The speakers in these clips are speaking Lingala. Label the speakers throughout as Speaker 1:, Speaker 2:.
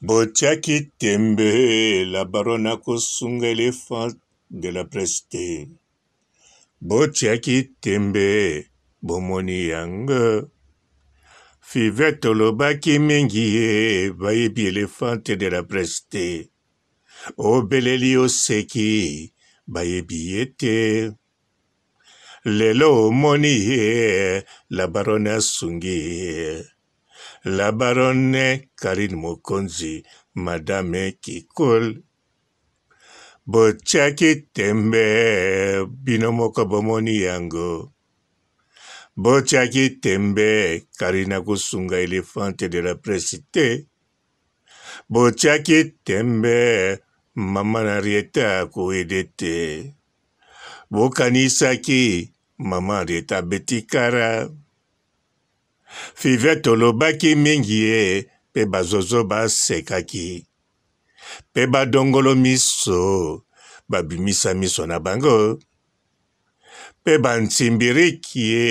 Speaker 1: botiaki tembela barona kosunga elefant de la preste botiaki tembe bomoni yango fivet olobaki mingi ye bayebi elefante de la preste obeleli oseki bayebi ye te lelo omoni ye la barona asungi ye la baronne Karine Mokonzi, Madame Kikol, botiaki tembe bino moko bomoni yango botiaki tembe karina kosunga elefante de la presse te botiaki tembe mama na rieta koyede te bokanisaki mama rieta betikara five tolobaki mingi ye mpe bazozo basekaki mpe badongolo miso babimisa miso na bango mpe bantimbiriki ye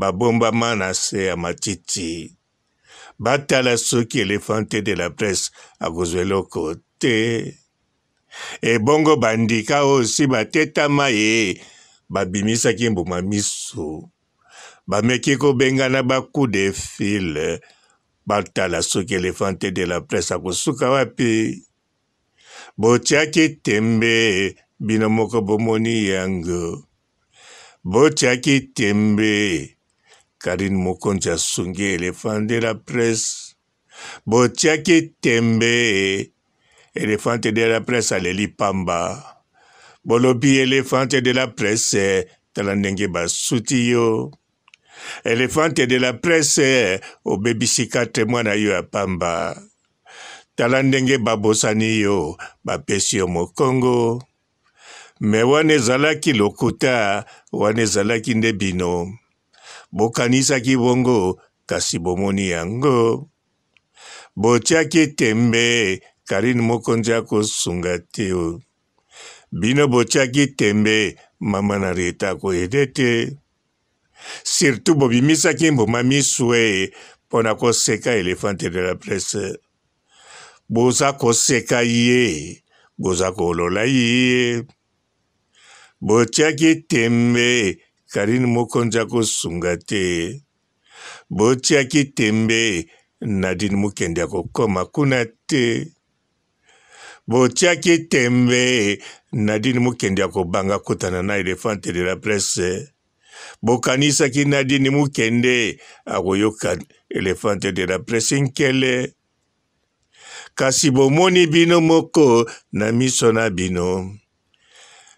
Speaker 1: babombama na se ya matiti batala soki elefante de la presse akozwa eloko te ebongo bandika oyo si batetama ye babimisaki mbuma miso bameki kobengana bakude file batala soki elefante de la presse akosuka wapi botiaki tembe bino moko bomoni yango botiaki tembe karine mokonzi asungi elefant de la presse botiaki tembe elefante de la presse aleli pamba bolobi elefante de la presse tala ndenge basuti yo elefante de la presse eh, obebisika témoin na yo ya pamba tala ndenge babosani yo bapesi yo mokongo me wana ezalaki lokuta wana ezalaki nde bino bokanisaki bongo kasi bomoni yango botiaki tembe karine mokonzi akosunga te bino botiaki tembe mama na reta akoyede te surtout bobimisaki mbuma misue mpona koseka elefante de la presse boza koseka ye boza kolola ye botiaki tembe karine mokonzi akosunga te botiaki tembe nadine mokende akokoma kuna te botiaki tembe nadine mokende akobanga kutana na elefante de la presse bokanisaki nadini mukende akoyoka elefante de la presse nkele kasi bomoni bino moko na miso na bino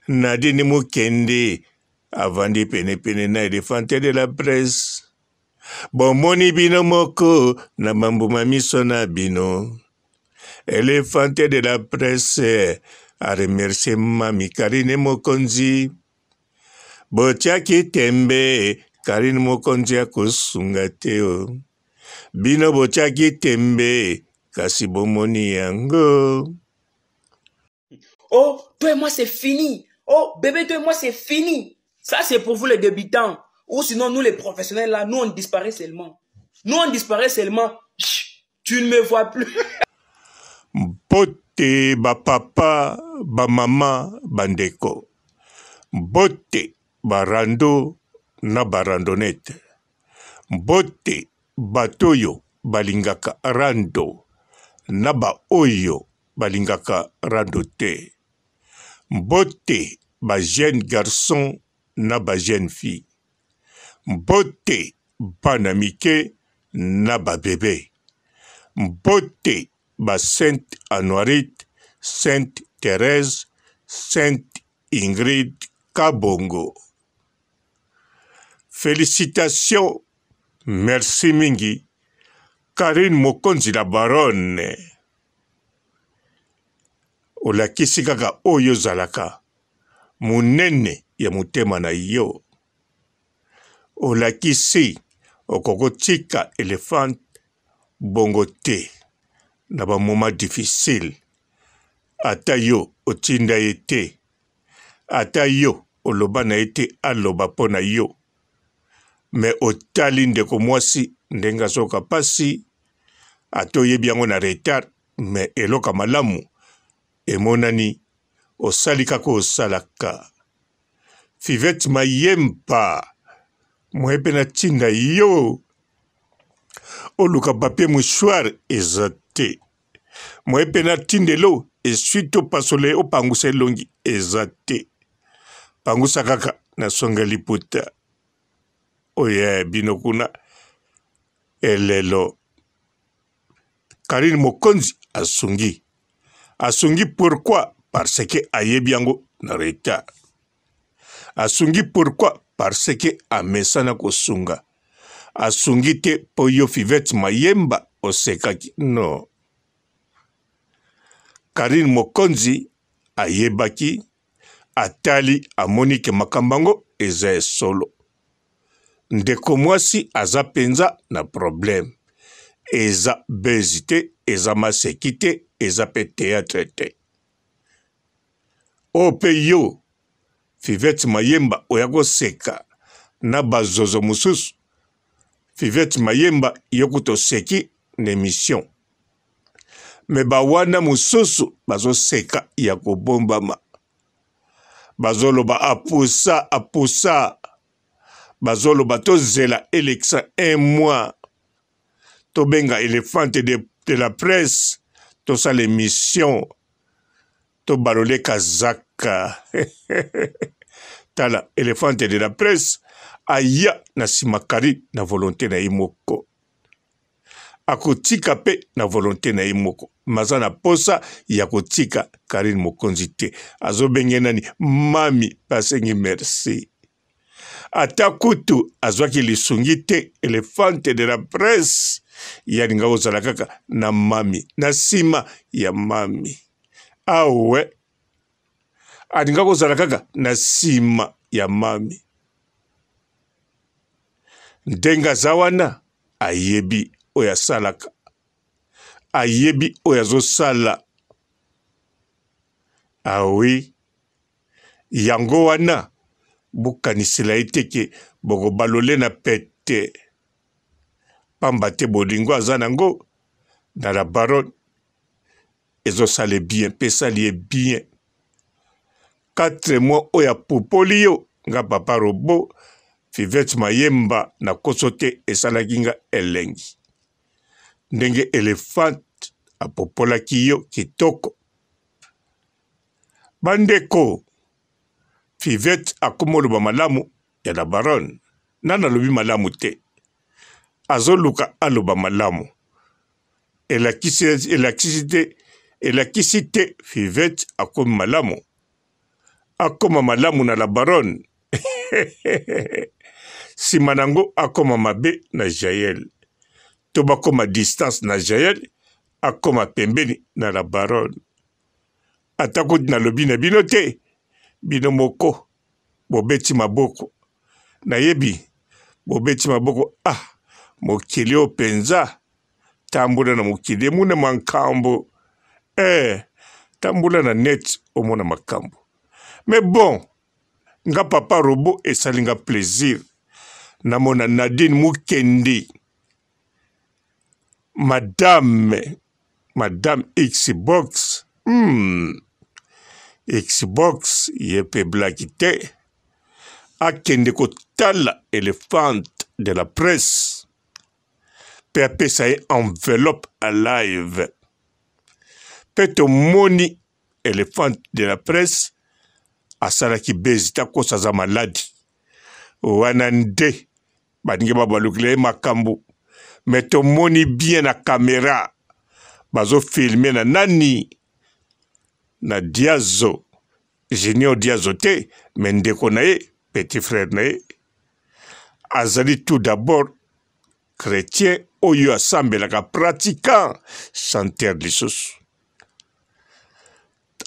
Speaker 1: nadini mukende avandi penepene na elefante de la presse bomoni bino moko na bambuma miso na bino elefante de la presse aremercie mami karine mokonzi tembe
Speaker 2: oh toi et moi c'est fini oh bébé toi et moi c'est fini ça c'est pour vous les débutants ou sinon nous les professionnels là nous on disparaît seulement nous on disparaît seulement tu ne me vois plus
Speaker 1: bote ba papa ba mama bandeko bote barando na barandonete bote bato oyo balingaka rando na baoyo balingaka rando te mbote bajeune garçon na bajeune fille mbote bana mike na babebe mbote ba sainte anoirite sainte therese sainte ingrid kabongo félicitation merci mingi karine mokonzi la barone olakisi kaka oyo ozalaka monene ya motema na yo olakisi okokotika elefante bongo te na bamoma difficile ata yo otinda ye te ata yo oloba na ye te aloba mpo na yo me otali ndeko mwasi ndenge azoyoka mpasi ata oyebi yango na retard me eloka malamu emonani osali kaka osalaka fivete mayempa moye mpe na ntina yo oluka papier mouchoir eza te moye mpe na tindelo esui to pasole opangusa elongi eza te pangusa kaka na songa liputa oye oh bino kuna elelo eh, karine mokonzi asungi asungi pourquoi parce que ayebi yango na retard asungi pourquoi parce que amesana kosunga asungi te mpo yo fivete mayemba osekaki no karine mokonzi ayebaki atali amoni ke makambo yango eza esolo ndeko mwasi aza mpenza na probleme eza bezi te eza maseki te eza mpe teatre te oyo oh, mpe yo fivete mayemba oya koseka na bazozo mosusu fivete mayemba yo kuta oseki na émission me bawana mosusu bazoseka ya kobombama bazoloba apusa apusa bazoloba tozela élection un mois tobenga elefante de, de la presse tosala émission tobalole kazaka tala elefante de la presse aya na nsima kari na volonté na ye moko akotika mpe na volonté na ye moko maza na posa ya kotika karine mokonzi te azobenge nani mami basengi merci ata kutu azwaki lisungi te elefante de la presse ye alinga kozala kaka na mami na nsima ya mami awe alinga kozala kaka na nsima ya mami ndenge aza wana ayebi oyo asalaka ayebi oyo azosala awi yango wana bokanisela ye teke bokobalole na pete pamba te bolingo aza nango na la baronne ezosala bien mpe esali ye bien katre mois oyo apupoli yo nga papa robo fivete mayemba na koso te esalaki nga elengi ndenge elefante apopolaki yo kitoko bandeko pivet akomoloba malamu ya la baronne nani alobi malamu te azoluka aloba malamu elakisi, elakisi te elakisi te pivet akomi malamu akoma malamu na la baronne nsima nango akoma mabe na jael to bakoma distance na jael akoma pembeni na la baronne atako nalobi na bino te bino moko bobeti maboko nayebi bobeti maboko ah mokili oyo mpenza tambola na mokili emuna makambo eh, tambola na net omona makambo me bon nga papa robo esali nga plaisir namona nadine mokende madame madame xbox mm. xbox ye pebilaki te akende kotala elefante de la presse mpe apesa ye enveloppe alive mpe tomoni elefante de la presse asalaki bezita kosa aza maladi wana nde baningi babalukila ye makambo me tomoni bien na kamera bazofilme na nani na diazo junior diazo te me ndeko na ye petit frère na ye azali tout d'abord chrétien oyo asambelaka pratiquant chanteur lisusu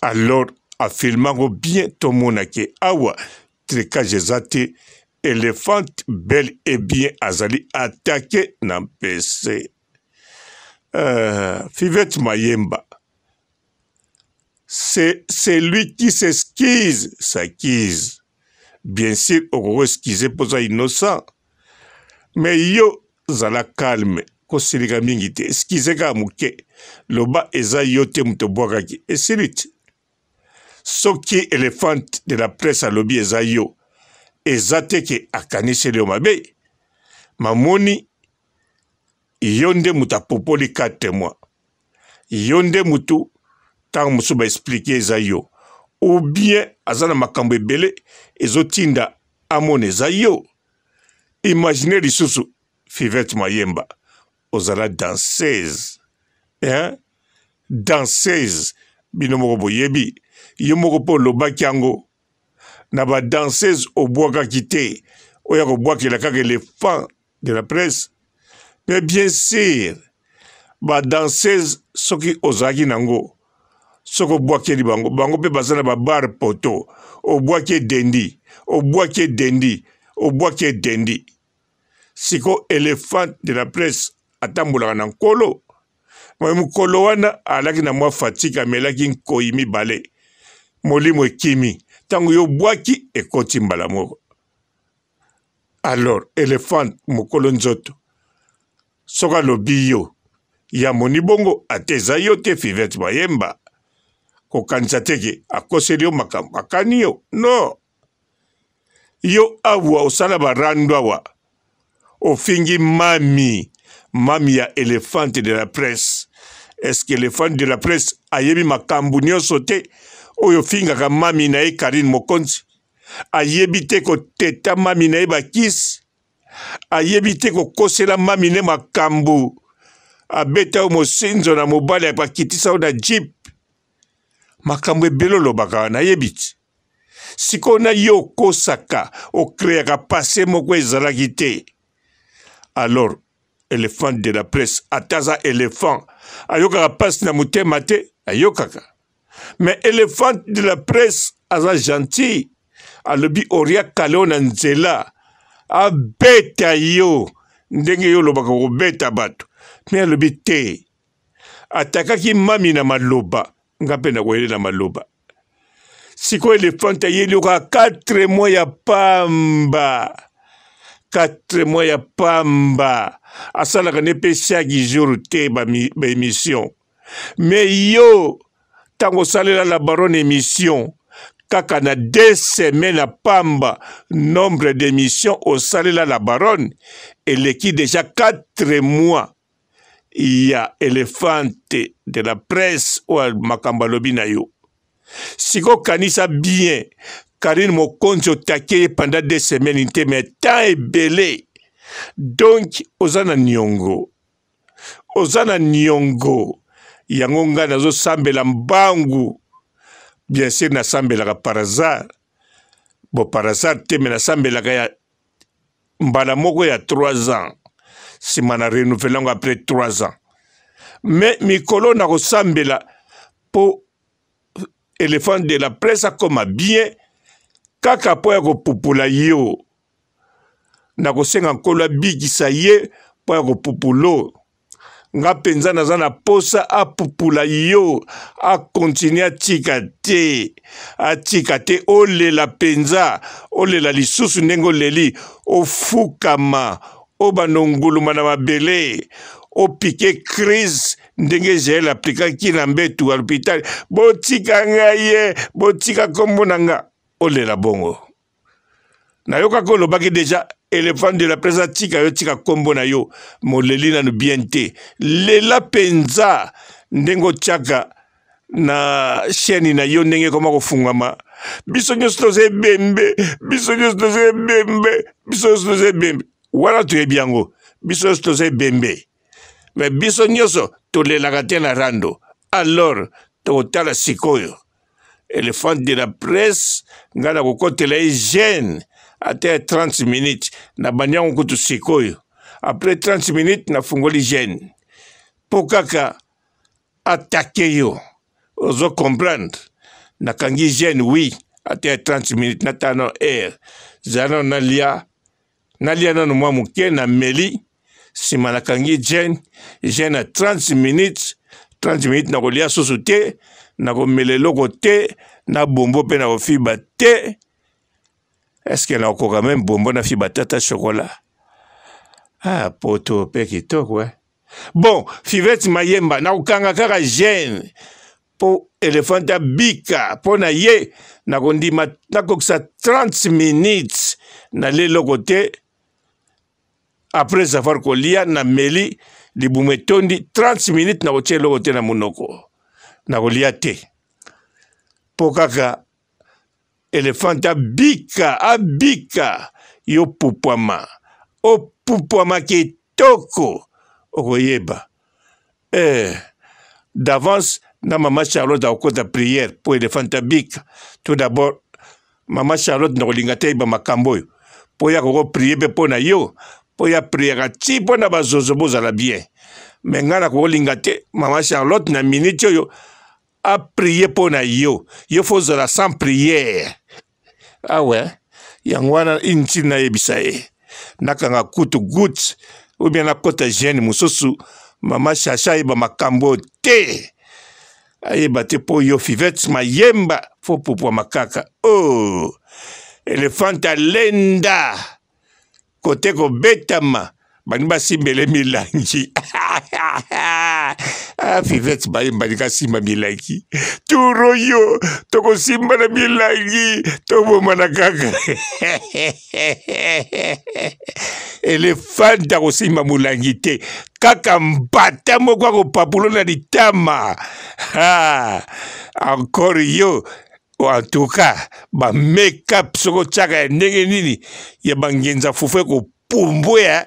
Speaker 1: alors afilmango bien tomonaki awa trikage eza te elefante bel e bien azali atake na mpese uh, fivete mayemba c'est celui qui s'esquise, s'acquise. Bien sûr, on esquiser pour ça innocent. Mais yo, zala calme, kosilika mingi te, esquize ka muke, loba eza yo te muto bwakaki, esilite. Soki elefant de la presse alobi eza yo, eza te ke akaniseli yo mabe, mamoni, yo nde mutu apopoli ka témoin, yo nde mutu ntango mosusu baexplike eza yo ou bien aza na makambo ebele ezotinda amona eza yo imagine lisusu fivete mayemba ozala danseuse hein? danseuse bino moko boyebi yo moko mpo olobaki yango na badanseuse obwakaki te oya kobwakela kaka elefant de la presse mpe bien sûr badanseuse soki ozalaki nango soko obwakeli bango bango mpe baza na babar poto obwaki edendi obwaki edendi obwaki edendi siko elefant de la presse atambolaka na nkolo mokolo wana alaki na mwa fatike amelaki nkoyi mibale molimo ekimi ntango yo bwaki ekoti mbala moko alors elefant mokolo nzoto soki alobi yo ya moni bongo ate eza yo te fivete mayemba kokanisa teke akoseli yo makambo akani yo no yo awa osala barando awa ofingi mami mami ya elefante de la presse eske elefante de la presse ayebi makambo nyonso te oyo ofingaka mami na ye karine mokonzi ayebi te koteta mami na ye bakisi ayebi te kokosela mami ne makambo abeta yo mosinzo na mobali akitisa yo na jipe makambo ebele olobaka nayebi ti sikoyo na ye okosaka okreaka pase moko ezalaki te alors elefant de la presse ata aza elefant ayokaka mpasi na motema te ayokaka me elefant de la presse aza gentil alobi oria kaleo na nzela abeta yo ndenge yo olobaka kobeta bato me alobi te atakaki mami na maloba ngapenda kuyelela maloba sikoyo elefante ayeloka katre mois ya pamba katre mois ya pamba asalaka ne mpe chaque jour te baémission me yo ntango osalela la baronne émission kaka na deux semaines ya pamba nombre d'émission osalela la baronne eleki déjà quatre mois ya elefante de la presse oyo makambo alobi na yo sikoyo kanisa bien karine mokonzi otaki ye pendant de semaine te me temps ebele donk oza na niongo oza na niongo yango ngai nazosambela mbangu bien sur nasambelaka par hasard bo par hasard te me nasambelaka ya mbala moko ya 3 ans nsima na renouvele yango apres 3 ans me mikolo nakosambela mpo elefant de la presse akóma bien kaka mpo ya kopupula yo nakosenga nkolo abikisa ye mpo ya kopupulo nga mpenza naza na posa apupula yo akontinue atika te atika te olela mpenza olela lisusu ndenge oleli ofukama oyo banongulu na mabele opike crise ndenge jael aplikaki na mbetu ya lopitali botika ngai ye botika nkombo na nga olela bongo nayokaki olobaki deja elefant de la prese atika yo tika nkombo na yo moleli nanu bien te lela mpenza ndenge otyaka na chaîne na yo ndenge ekoma kofungama biso nyonso toza ebembe biso nyonso toza ebembe biso nyonso toza ebembe wala toyebi yango biso nyonso toza ebembe me biso nyonso tolelaka te na rando alors tokotala sikoyo elefante de la presse ngai nakokotela ye gene ata ya 30 minutes na bandi yango kutu sikoyo apres 30 minutes nafungoli gene mpo kaka atake yo ozo comprendre nakangi gene wi ata ya 30 minutes natano air zalano nalia nalia nanu mwa moke na meli nsima nakangi jene jene ya 30 minutes 30 minutes nakolia susu te nakomela eloko te na bombo mpe nakofiba te eske nakokoka meme bombo na fiba te ata shokola ah, poto mpe kitoko eh? bon fivete mayemba nakokanga kaka gene mpo elefant abika mpo na ye nakondima nakokisa 30 minutes nalia eloko te après avoir kolia na meli libumu etondi 30 minutes na kotia eloko te na monoko na kolia te mpo kaka elefante abika abika yo pupwama opupwama kitoko okoyeba eh, d'avance na mama charlotte akokota priere mpo elefante abika tout d'abord mama charlotte na kolinga te yeba makambo oyo mpo ya kokoprie mpe mpo na yo mpo ya priere ti mpo na bazozo bozala bien me ngai nakokolinga te mama charlotte na miniti oyo aprie mpo na yo yo fo ozala sans priere awe ah yango wana intili nayebisa ye nakanga kutu gut ou bien nakɔta gene mosusu mama chacha ayeba makambo te ayeba te mpo yo fivete mayemba fo pupwa makaka o oh. elefante alenda kote kobetama bandi basimbele milangi fivet ah, bayembani kasimba milangi turo yo tokosimbana milangi tobomana kaka elefanta kosimba molangi te kaka mbata moko akopapulona litama ah, encore yo en tout cas bameka soko otyaka ya ndenge nini ya bangenza fufu ekopumbwea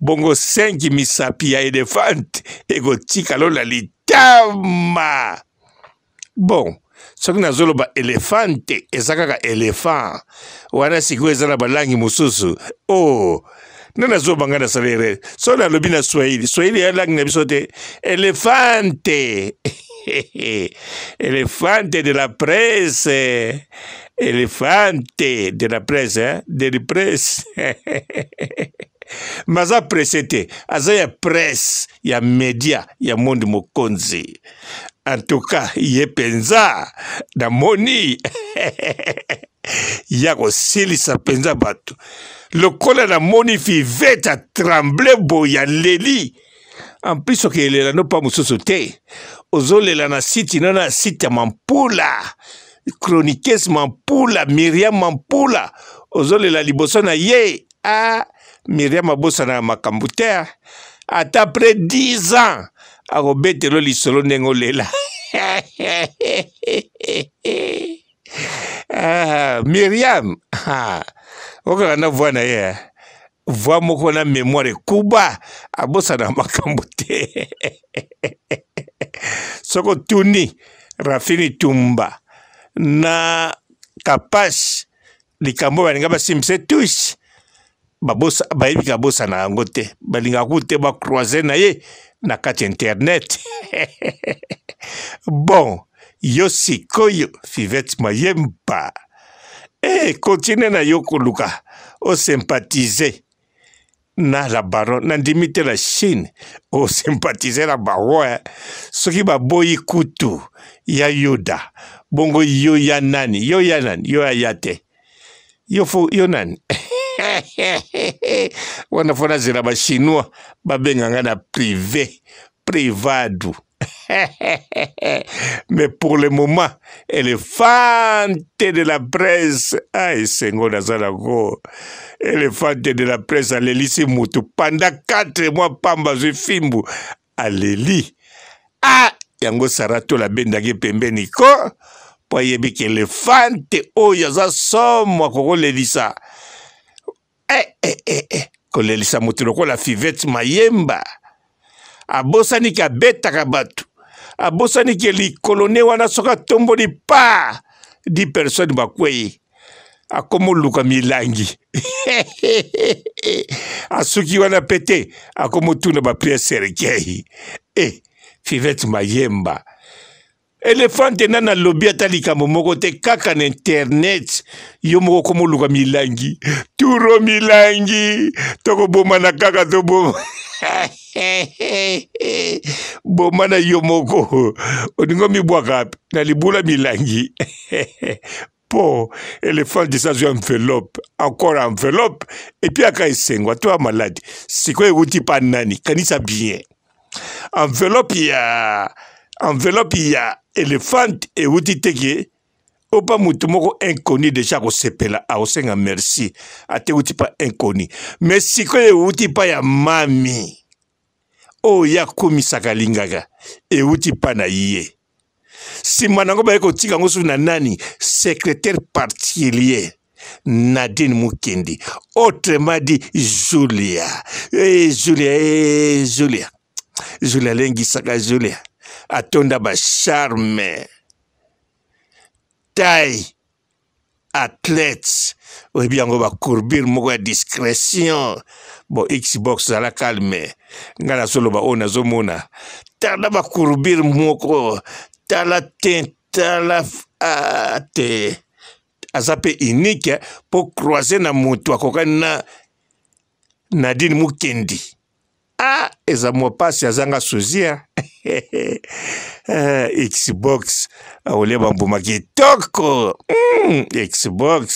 Speaker 1: bongo 5 misapi ya elefante ekotika lola litama bon soki nazoloba elefante eza kaka elefant wana sikoyo eza na balangi mosusu o oh. nde nazobanga na salere so nalobi na swahili swahili ya langi na biso te elefante elefante de la presse. Elefante de la presse, hein? De la presse. mas apresse te aza ya presse ya media ya mondi mokonzi antuka ye mpenza namoni ya kosilisa mpenza bato lokola namoni fivete atremble boya leli amplis okelela no mpa mosusu te ozolela na site no na site ya mampula chronikes mampula miriam mampula ozolela liboso na ye a ah, miriam abosana ya makambo te ata apres 10 ans akobetelo lisolo ndenge olela ah, miriam ah, okaka na voi na ye voix moko na mémoire kuba abosana makambo te soko tuni rafini tumba na kapash likambo balinga basimbise tushe bayebiki abosana yango te balingaka kute bacroise na ye na kati ya internet bon yo sikoyo fivete mayemba e continue na yo koluka osympathize na barɔ na ndimi tɛ la chine o oh, sympathisera bango ɛ soki baboyi kutu ya yuda bongo yo ya nani yo ya nani yo ya ya te yo fo yo nani wana fo nazela bachinois babenganga na privé privado. Mais pour le moment, elle est fante de la presse. Ay, Senghor Nazarako. Elle est fante de la presse. Aleli Moutou. Pendant quatre mois, Pamba Zufimbu. Aleli. Ah, yango Sarato la bendage pembeni ko. Po yebi ke le fante oyo aza somwa kokolelisa. Eh, eh, eh, eh. kolelisa moto lokola fivete mayemba abosani ke abetaka bato abosani ke likolo nde wana soki atomboli pa di persone bakwei akoma oluka milangi asuki wana pe te akoma otuna bapriere sergei e eh, fivete mayemba elefante na na lobi ata likambo moko te kaka na internet yo moko koma oluka milangi turo milangi tokobomana kaka toboma boma na yo moko olingo mibwaka na libula milangi mpo elefante esazwa enveloppe encore enveloppe epui aka esengo ato ya maladi sikoyo ewuti pa nani kanisa bien enveloppe ya enveloppe ya elefante ewuti teke opa motu moko inconi deja akosepela akosenga merci ate euti mpa inconi me sikoyo ewuti mpa ya mami oyo ye akumisaka alingaka ewuti mpa na ye nsima nango baye kotika yango susu na nani secrétaire particulier nadine mokendi autrement dit julia e julia e julia julia alengisaka julia atonda basharme taille athlète oyebi yango bacourbure moko ya discrétion bo xbox azalaka me ngai nazoloba oyo nazomona tala bacourbure moko tala te tala ah, te aza mpe unique mpo croise na moto akokani na nadine mokendi a ah, eza mwa mpasi azanga sozia Eh, xbox awulia bambumaki toko mm, xbox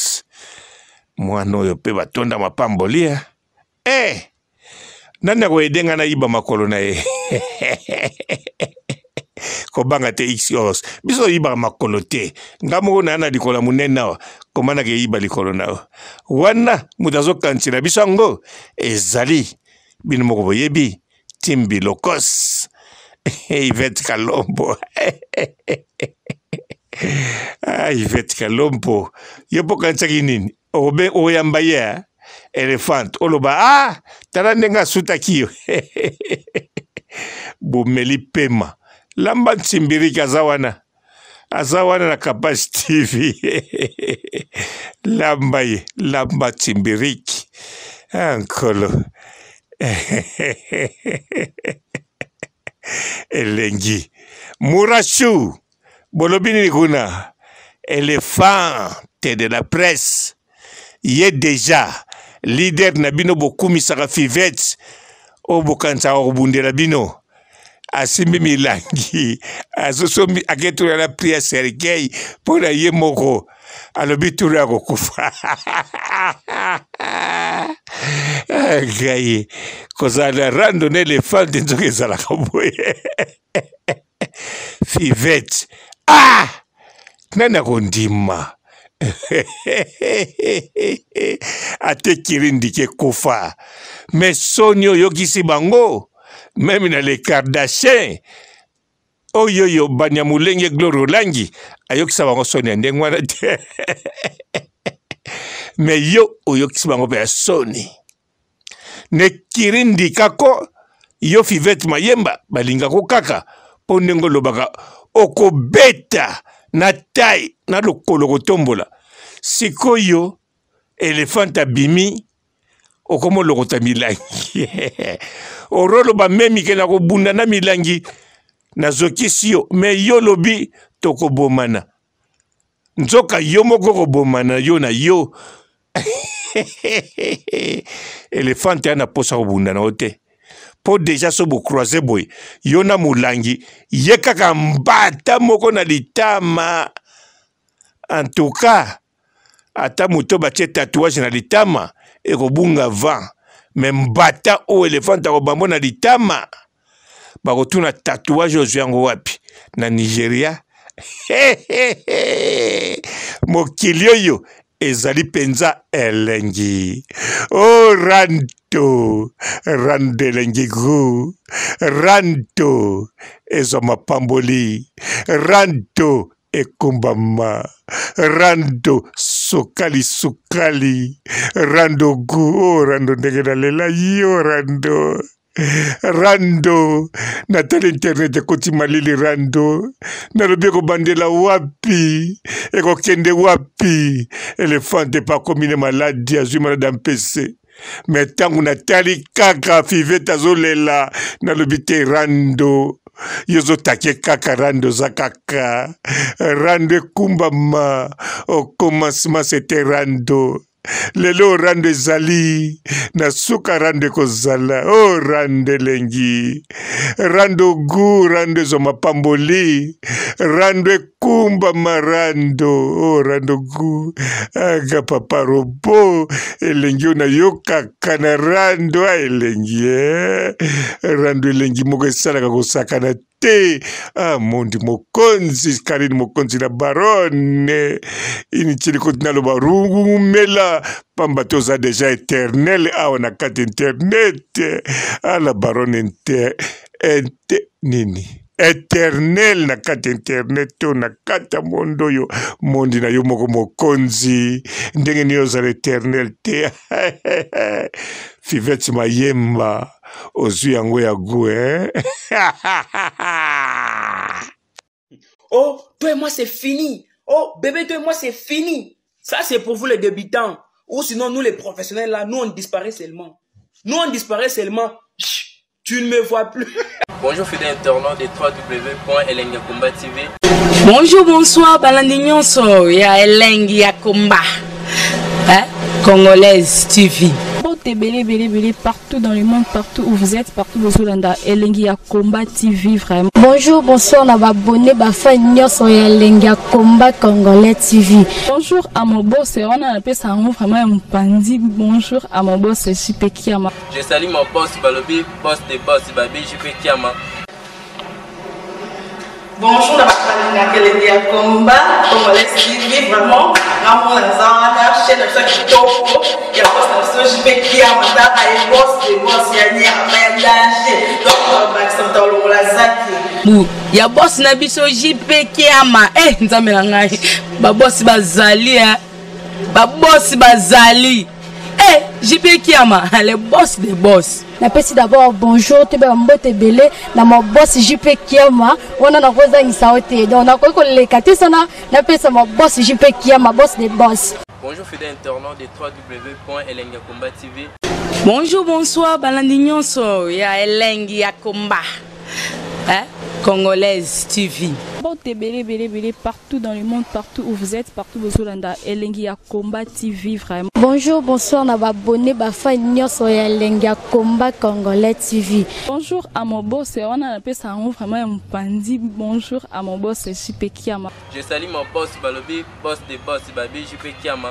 Speaker 1: mwana oyo mpe batonda mapambolia e eh, nani akoyede nga nayiba makolo na ye kobanga te xos oh, biso oyibaka makolo te nga moko na ya na likolo ya monene awa komanaka eyiba likolo na yo wana moto azokantila biso yango ezali bino moko boyebi timbi lokos Eh, Yvette Kalombo. ah, Yvette Kalombo. Yo mpo okanisaki nini? obe oyamba ye elefante oloba ah tala ndenge asutaki yo bomeli pema lamba nsimbiriki aza wana aza wana na kapasi tv lamba ye lamba nsimbiriki ankolo ah, elengi murasu bolobi nini kuna elefante de la presse ye deja lider na bino bokumisaka fivete oyo bokanisaka kobundela bino asimbi milangi azosombi aketolela pri ya sergei mpona ye moko alobi tulu ya kokufa eh, ngai kozala randone elefante nzoki ezalaka boye fivete ah nani akondima ate kirindiki ekufa me soni oyokisi bango meme na le kardashin oyo oyo banyamulenge gloire olangi ayokisa bango soni ya ndenge wana te me yo oyokisi bango mpe ya soni ne kirindi kako yo fivete mayemba balingako kaka mpo ndenge olobaka okobeta na tai na lokolo kotombola sikoyo elefante abimi okoma olokota milangi oroloba me mike na kobunda na milangi nazokisi yo me yo lobi tokobomana nzoka yo moko kobomana yo na yo elefante ya na posa kobunda na yo te mpo deja so bokroise boye yo na molangi ye kaka mbata moko na litama antuka ata moto batie tatouage na litama ekobunga vent me mbata oyo elefante akobambo na litama bakotuna tatouage ozwi yango wapi na nigeria mokili oyo ezali mpenza elengi o oh, ranto ranto elengi gru ranto ezwa mapamboli ranto ekumbama rando sukali sukali rando gu o oh, rando ndenge nalela yo rando rando natala internet ekoti malili rando nalobi ekobandela wapi ekokende wapi elefante pakomi ne maladi azwi maladi ya mpese me ntango natali kaka fivete azolela nalobi te rando yo ozotake kaka rando oza kaka rando ekumbama o commencement sete rando lelo rando ezali na suka rando ekozala o oh, rando elengi rando gu rando ezwa mapamboli rando ekumbama rando o oh, rando gu aga papa robo elengi oyo nayokaka na rando a ah, elengi e eh? rando elengi moko esalaka kosakana te ah, mondi mokonzi karine mokonzi na barone ini tshili kuti naloba rumela pamba toza deja eternel awa na kati internet ala ah, barone nte, nte nini eternel na kati internet mondi na yo moko mokonzi ndenge nini eternel te la mayemba yango ya gué. Hein?
Speaker 2: oh toi et moi c'est fini oh bébé toi et moi c'est fini ça c'est pour vous les débutants ou sinon nous les professionnels là nous on disparaît seulement nous on disparaît seulement tu ne me vois plus. Bonjour fidèle internaute de www.elengakomba TV.
Speaker 3: Bonjour, bonsoir, Balandignon, il y a Elengakomba, hein? Congolaise TV.
Speaker 4: ebele ebele ebele partout dans le monde partout où vous êtes partout bozolanda elengi ya combat tv vraiment bonjour bonsoir na babone bafan nyonso ya elengi ya combat congolais tv bonjour à mobose wana napesa yango vraiment ya mopanzi bonjour à mobose jipe kiama
Speaker 2: je sali mon bos balobi bos de bos babi jipe kiama
Speaker 4: bonjour
Speaker 3: na na kelenge ya komba congolais tv vraiment ngamona naza wana chaine biso kitoko ya bos na biso jipekia mataka ye bos de bos ya nyerama ya danger donc bakisa moto alongola zaki ya bosi na biso jipekiama e eh, nzambe na ngai babosi bazali babosi bazali hey, eh, jp kiama le boss de boss
Speaker 5: napesi d'abord bonjour toyebaka mbote ebele na mabosi jp kiama wana nakozangisa yo te donc nakoki koleka te sana napesa mabosi jp kiama boss de boss
Speaker 2: bonjour fidèle internaute de 3w elenge komba tv
Speaker 5: bonjour bonsoir balandi
Speaker 3: nyonso
Speaker 4: ya elenge ya komba
Speaker 3: eh? Congolaise TV.
Speaker 4: partout dans le monde, partout où vous êtes, partout où vous êtes, Elengi ya Combat TV vraiment.
Speaker 5: Bonjour, bonsoir, na abonné ba fan nyonso ya Elengi ya Combat Congolais
Speaker 4: TV. Bonjour à mon boss, on a appelé ça vraiment un pandi. Bonjour à mon boss, JP Kiama.
Speaker 2: Je salue mon boss Balobi, boss de boss Babi JP Kiama.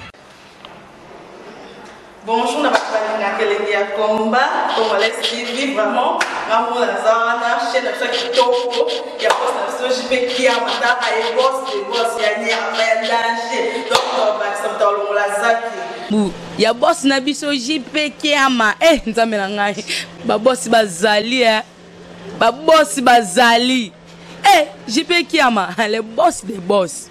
Speaker 2: bonjour na bato balinga
Speaker 3: kelenge ya komba congolais tv vraiment ngambo naza wana chaine na biso ya kitoko ya bos na biso jp kiamataka ye bos de bos ya nyama ya danger donc babakisa moto alongola zaki ya bosi na biso jp kiama e eh, nzambe na ngai babosi bazali e eh. babosi bazali e eh, jp kiama le boss de boss